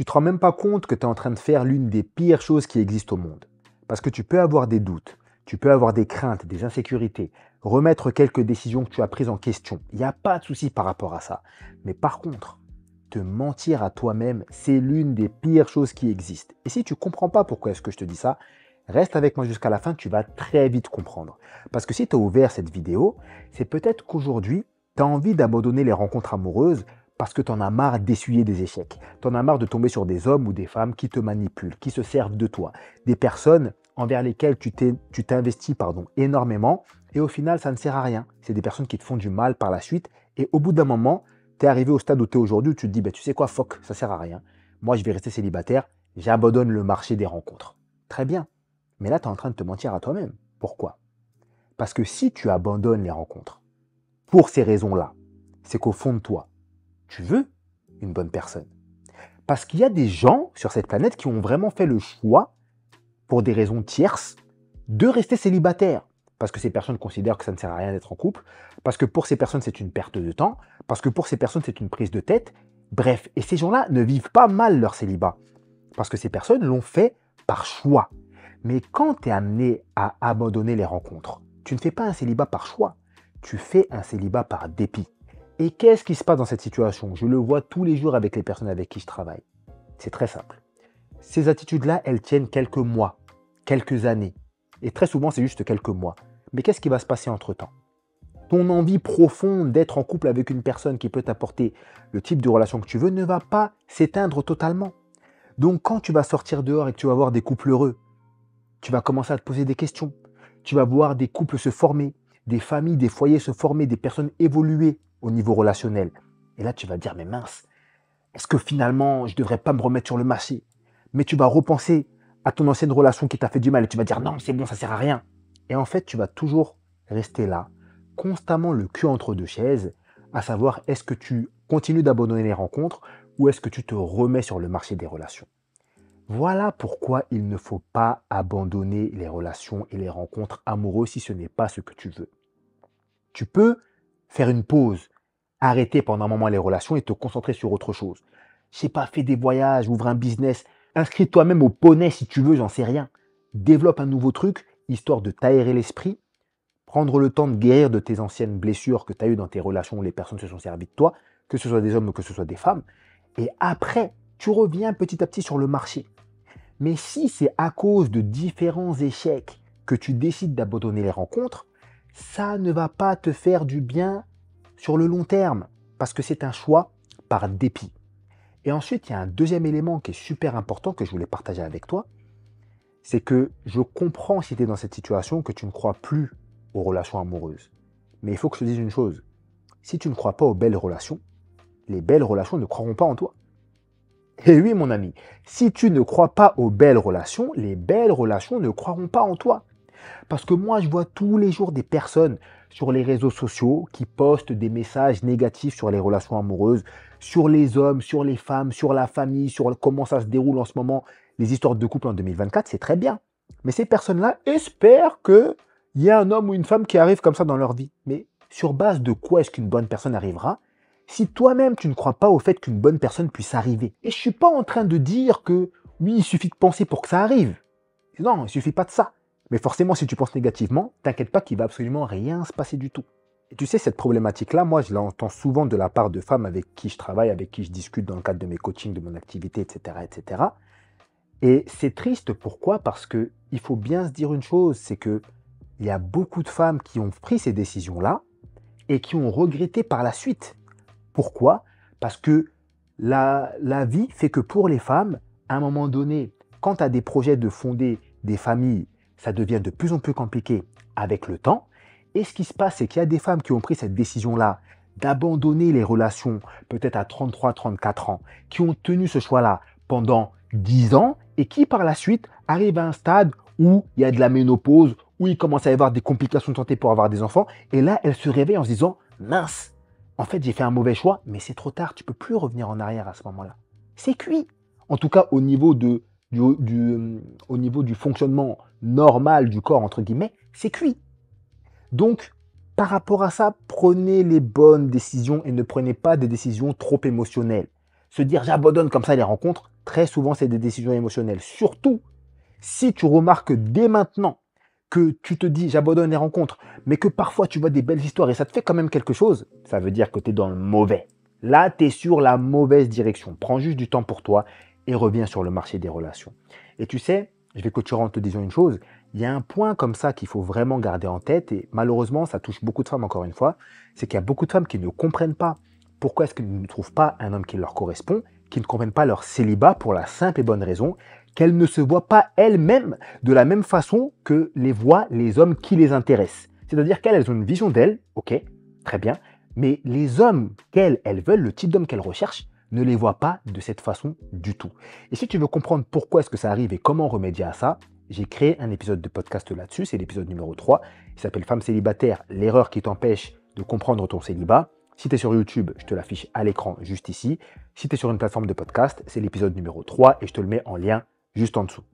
tu te rends même pas compte que tu es en train de faire l'une des pires choses qui existent au monde. Parce que tu peux avoir des doutes, tu peux avoir des craintes, des insécurités, remettre quelques décisions que tu as prises en question. Il n'y a pas de souci par rapport à ça. Mais par contre, te mentir à toi-même, c'est l'une des pires choses qui existent. Et si tu ne comprends pas pourquoi est-ce que je te dis ça, reste avec moi jusqu'à la fin, tu vas très vite comprendre. Parce que si tu as ouvert cette vidéo, c'est peut-être qu'aujourd'hui, tu as envie d'abandonner les rencontres amoureuses parce que tu en as marre d'essuyer des échecs. Tu en as marre de tomber sur des hommes ou des femmes qui te manipulent, qui se servent de toi. Des personnes envers lesquelles tu t'investis pardon, énormément et au final, ça ne sert à rien. C'est des personnes qui te font du mal par la suite et au bout d'un moment, tu es arrivé au stade où tu es aujourd'hui, où tu te dis, bah, tu sais quoi, fuck, ça sert à rien. Moi, je vais rester célibataire, j'abandonne le marché des rencontres. Très bien. Mais là, tu es en train de te mentir à toi-même. Pourquoi Parce que si tu abandonnes les rencontres, pour ces raisons-là, c'est qu'au fond de toi, tu veux une bonne personne. Parce qu'il y a des gens sur cette planète qui ont vraiment fait le choix, pour des raisons tierces, de rester célibataire. Parce que ces personnes considèrent que ça ne sert à rien d'être en couple, parce que pour ces personnes c'est une perte de temps, parce que pour ces personnes c'est une prise de tête. Bref, et ces gens-là ne vivent pas mal leur célibat. Parce que ces personnes l'ont fait par choix. Mais quand tu es amené à abandonner les rencontres, tu ne fais pas un célibat par choix, tu fais un célibat par dépit. Et qu'est-ce qui se passe dans cette situation Je le vois tous les jours avec les personnes avec qui je travaille. C'est très simple. Ces attitudes-là, elles tiennent quelques mois, quelques années. Et très souvent, c'est juste quelques mois. Mais qu'est-ce qui va se passer entre-temps ton envie profonde d'être en couple avec une personne qui peut t'apporter le type de relation que tu veux ne va pas s'éteindre totalement. Donc quand tu vas sortir dehors et que tu vas voir des couples heureux, tu vas commencer à te poser des questions. Tu vas voir des couples se former des familles, des foyers se former, des personnes évoluer au niveau relationnel. Et là, tu vas dire, mais mince, est-ce que finalement, je ne devrais pas me remettre sur le marché Mais tu vas repenser à ton ancienne relation qui t'a fait du mal et tu vas dire, non, c'est bon, ça sert à rien. Et en fait, tu vas toujours rester là, constamment le cul entre deux chaises, à savoir, est-ce que tu continues d'abandonner les rencontres ou est-ce que tu te remets sur le marché des relations voilà pourquoi il ne faut pas abandonner les relations et les rencontres amoureuses si ce n'est pas ce que tu veux. Tu peux faire une pause, arrêter pendant un moment les relations et te concentrer sur autre chose. Je sais pas, fais des voyages, ouvre un business, inscris toi-même au poney si tu veux, j'en sais rien. Développe un nouveau truc, histoire de t'aérer l'esprit, prendre le temps de guérir de tes anciennes blessures que tu as eues dans tes relations où les personnes se sont servies de toi, que ce soit des hommes ou que ce soit des femmes. Et après, tu reviens petit à petit sur le marché. Mais si c'est à cause de différents échecs que tu décides d'abandonner les rencontres, ça ne va pas te faire du bien sur le long terme, parce que c'est un choix par dépit. Et ensuite, il y a un deuxième élément qui est super important que je voulais partager avec toi, c'est que je comprends si tu es dans cette situation que tu ne crois plus aux relations amoureuses. Mais il faut que je te dise une chose, si tu ne crois pas aux belles relations, les belles relations ne croiront pas en toi. Et eh oui, mon ami, si tu ne crois pas aux belles relations, les belles relations ne croiront pas en toi. Parce que moi, je vois tous les jours des personnes sur les réseaux sociaux qui postent des messages négatifs sur les relations amoureuses, sur les hommes, sur les femmes, sur la famille, sur comment ça se déroule en ce moment, les histoires de couple en 2024, c'est très bien. Mais ces personnes-là espèrent qu'il y a un homme ou une femme qui arrive comme ça dans leur vie. Mais sur base de quoi est-ce qu'une bonne personne arrivera si toi-même tu ne crois pas au fait qu'une bonne personne puisse arriver, et je suis pas en train de dire que oui, il suffit de penser pour que ça arrive. Non, il suffit pas de ça. Mais forcément, si tu penses négativement, t'inquiète pas qu'il va absolument rien se passer du tout. Et tu sais, cette problématique-là, moi, je l'entends souvent de la part de femmes avec qui je travaille, avec qui je discute dans le cadre de mes coachings, de mon activité, etc., etc. Et c'est triste. Pourquoi Parce que il faut bien se dire une chose, c'est qu'il il y a beaucoup de femmes qui ont pris ces décisions-là et qui ont regretté par la suite. Pourquoi Parce que la, vie fait que pour les femmes, à un moment donné, quand tu des projets de fonder des familles, ça devient de plus en plus compliqué avec le temps. Et ce qui se passe, c'est qu'il y a des femmes qui ont pris cette décision-là d'abandonner les relations, peut-être à 33, 34 ans, qui ont tenu ce choix-là pendant 10 ans et qui par la suite arrivent à un stade où il y a de la ménopause, où il commence à y avoir des complications de santé pour avoir des enfants. Et là, elles se réveillent en se disant, mince, en fait, j'ai fait un mauvais choix, mais c'est trop tard, tu peux plus revenir en arrière à ce moment-là. C'est cuit. En tout cas, au niveau, de, du, euh, au niveau du fonctionnement normal du corps, entre guillemets, c'est cuit. Donc, par rapport à ça, prenez les bonnes décisions et ne prenez pas des décisions trop émotionnelles. Se dire j'abandonne comme ça les rencontres, très souvent c'est des décisions émotionnelles. Surtout si tu remarques dès maintenant que tu te dis j'abandonne les rencontres, mais que parfois tu vois des belles histoires et ça te fait quand même quelque chose, ça veut dire que tu es dans le mauvais. Là, tu es sur la mauvaise direction. Prends juste du temps pour toi et reviens sur le marché des relations. Et tu sais, je vais clôturer en te disant une chose, il y a un point comme ça qu'il faut vraiment garder en tête, et malheureusement, ça touche beaucoup de femmes encore une fois, c'est qu'il y a beaucoup de femmes qui ne comprennent pas pourquoi est-ce qu'elles ne trouvent pas un homme qui leur correspond, qui ne comprennent pas leur célibat pour la simple et bonne raison qu'elles ne se voient pas elles-mêmes de la même façon que les voient les hommes qui les intéressent. C'est-à-dire qu'elles ont une vision d'elles, ok, très bien, mais les hommes qu'elles elles veulent, le type d'homme qu'elles recherchent, ne les voient pas de cette façon du tout. Et si tu veux comprendre pourquoi est-ce que ça arrive et comment remédier à ça, j'ai créé un épisode de podcast là-dessus, c'est l'épisode numéro 3, il s'appelle Femmes célibataire l'erreur qui t'empêche de comprendre ton célibat. Si tu es sur YouTube, je te l'affiche à l'écran juste ici. Si tu es sur une plateforme de podcast, c'est l'épisode numéro 3 et je te le mets en lien juste en dessous.